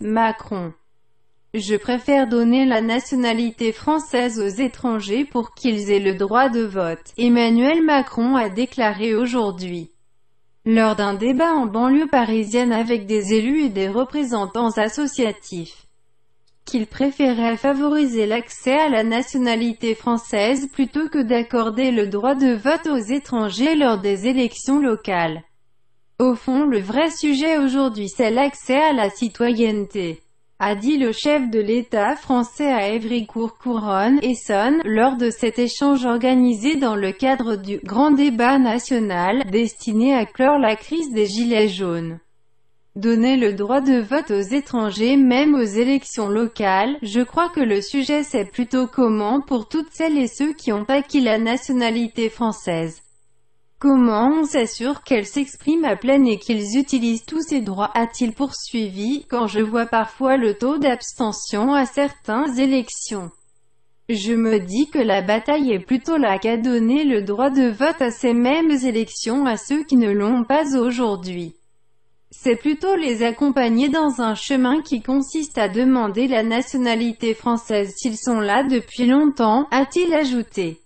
Macron. Je préfère donner la nationalité française aux étrangers pour qu'ils aient le droit de vote, Emmanuel Macron a déclaré aujourd'hui. Lors d'un débat en banlieue parisienne avec des élus et des représentants associatifs, qu'il préférait favoriser l'accès à la nationalité française plutôt que d'accorder le droit de vote aux étrangers lors des élections locales. Au fond le vrai sujet aujourd'hui c'est l'accès à la citoyenneté a dit le chef de l'État français à évry et essonne lors de cet échange organisé dans le cadre du Grand Débat national destiné à clore la crise des Gilets jaunes. Donner le droit de vote aux étrangers même aux élections locales, je crois que le sujet c'est plutôt comment pour toutes celles et ceux qui ont acquis la nationalité française. Comment on s'assure qu'elles s'expriment à pleine et qu'ils utilisent tous ces droits a-t-il poursuivi, quand je vois parfois le taux d'abstention à certaines élections. Je me dis que la bataille est plutôt là qu'à donner le droit de vote à ces mêmes élections à ceux qui ne l'ont pas aujourd'hui. C'est plutôt les accompagner dans un chemin qui consiste à demander la nationalité française s'ils sont là depuis longtemps, a-t-il ajouté.